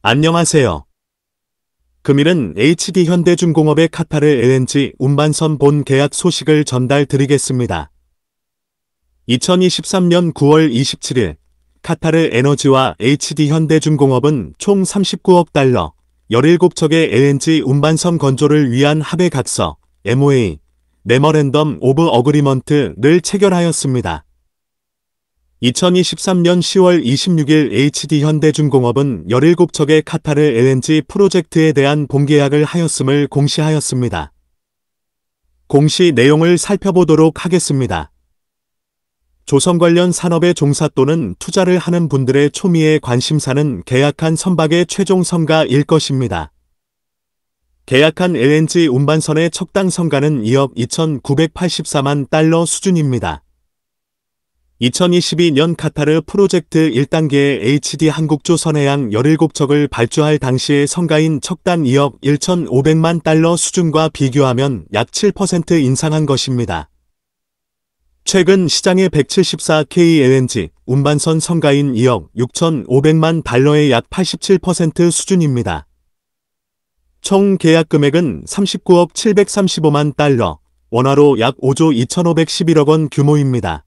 안녕하세요. 금일은 HD현대중공업의 카타르 LNG 운반선 본 계약 소식을 전달 드리겠습니다. 2023년 9월 27일 카타르 에너지와 HD현대중공업은 총 39억 달러 17척의 LNG 운반선 건조를 위한 합의 각서 MOA 메머랜덤 오브 어그리먼트를 체결하였습니다. 2023년 10월 26일 HD현대중공업은 17척의 카타르 LNG 프로젝트에 대한 공계약을 하였음을 공시하였습니다. 공시 내용을 살펴보도록 하겠습니다. 조선 관련 산업의 종사 또는 투자를 하는 분들의 초미의 관심사는 계약한 선박의 최종 성가일 것입니다. 계약한 LNG 운반선의 척당 성가는 2억 2,984만 달러 수준입니다. 2022년 카타르 프로젝트 1단계 HD 한국조선해양 17척을 발주할 당시의 성가인 척단 2억 1,500만 달러 수준과 비교하면 약 7% 인상한 것입니다. 최근 시장의 174KLNG 운반선 성가인 2억 6,500만 달러의 약 87% 수준입니다. 총 계약 금액은 39억 735만 달러, 원화로 약 5조 2,511억 원 규모입니다.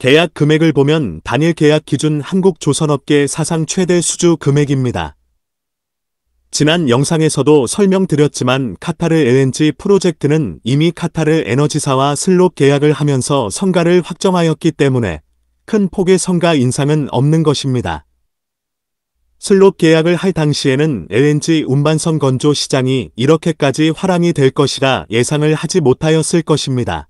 계약 금액을 보면 단일 계약 기준 한국 조선업계 사상 최대 수주 금액입니다. 지난 영상에서도 설명드렸지만 카타르 LNG 프로젝트는 이미 카타르 에너지사와 슬롯 계약을 하면서 성가를 확정하였기 때문에 큰 폭의 성가 인상은 없는 것입니다. 슬롯 계약을 할 당시에는 LNG 운반선 건조 시장이 이렇게까지 화랑이 될 것이라 예상을 하지 못하였을 것입니다.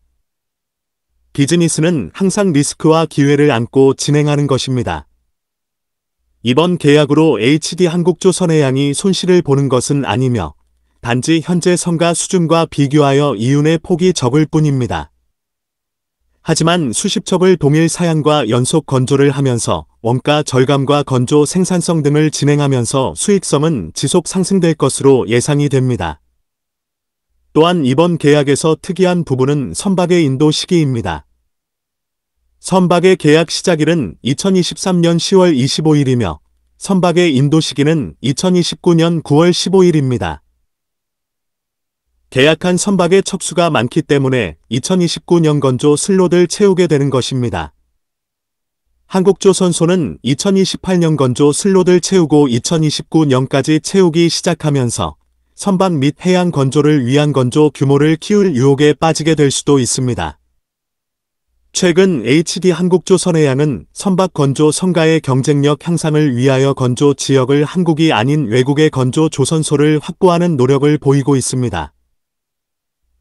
비즈니스는 항상 리스크와 기회를 안고 진행하는 것입니다. 이번 계약으로 HD 한국조선의 양이 손실을 보는 것은 아니며 단지 현재 성과 수준과 비교하여 이윤의 폭이 적을 뿐입니다. 하지만 수십 척을 동일 사양과 연속 건조를 하면서 원가 절감과 건조 생산성 등을 진행하면서 수익성은 지속 상승될 것으로 예상이 됩니다. 또한 이번 계약에서 특이한 부분은 선박의 인도 시기입니다. 선박의 계약 시작일은 2023년 10월 25일이며 선박의 인도 시기는 2029년 9월 15일입니다. 계약한 선박의 척수가 많기 때문에 2029년 건조 슬롯을 채우게 되는 것입니다. 한국조선소는 2028년 건조 슬롯을 채우고 2029년까지 채우기 시작하면서 선박 및 해양 건조를 위한 건조 규모를 키울 유혹에 빠지게 될 수도 있습니다. 최근 HD 한국조선의 양은 선박 건조 성가의 경쟁력 향상을 위하여 건조 지역을 한국이 아닌 외국의 건조 조선소를 확보하는 노력을 보이고 있습니다.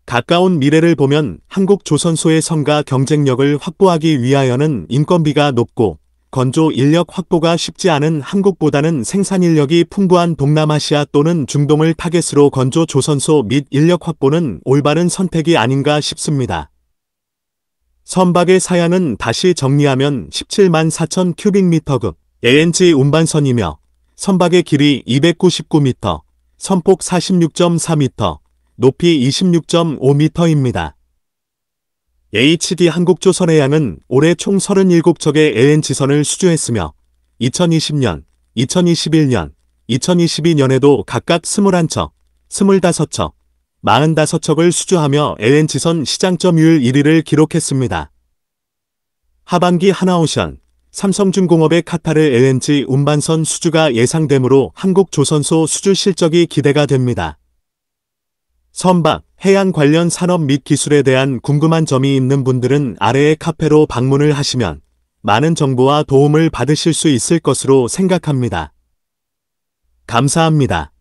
가까운 미래를 보면 한국 조선소의 성가 경쟁력을 확보하기 위하여는 인건비가 높고 건조 인력 확보가 쉽지 않은 한국보다는 생산 인력이 풍부한 동남아시아 또는 중동을 타겟으로 건조 조선소 및 인력 확보는 올바른 선택이 아닌가 싶습니다. 선박의 사양은 다시 정리하면 17만 4천 큐빅미터급 l n g 운반선이며 선박의 길이 299m, 선폭 46.4m, 높이 26.5m입니다. HD 한국조선의 양은 올해 총 37척의 LNG선을 수주했으며 2020년, 2021년, 2022년에도 각각 21척, 25척, 45척을 수주하며 LNG선 시장점유율 1위를 기록했습니다. 하반기 하나오션, 삼성중공업의 카타르 LNG 운반선 수주가 예상되므로 한국조선소 수주 실적이 기대가 됩니다. 선박, 해양 관련 산업 및 기술에 대한 궁금한 점이 있는 분들은 아래의 카페로 방문을 하시면 많은 정보와 도움을 받으실 수 있을 것으로 생각합니다. 감사합니다.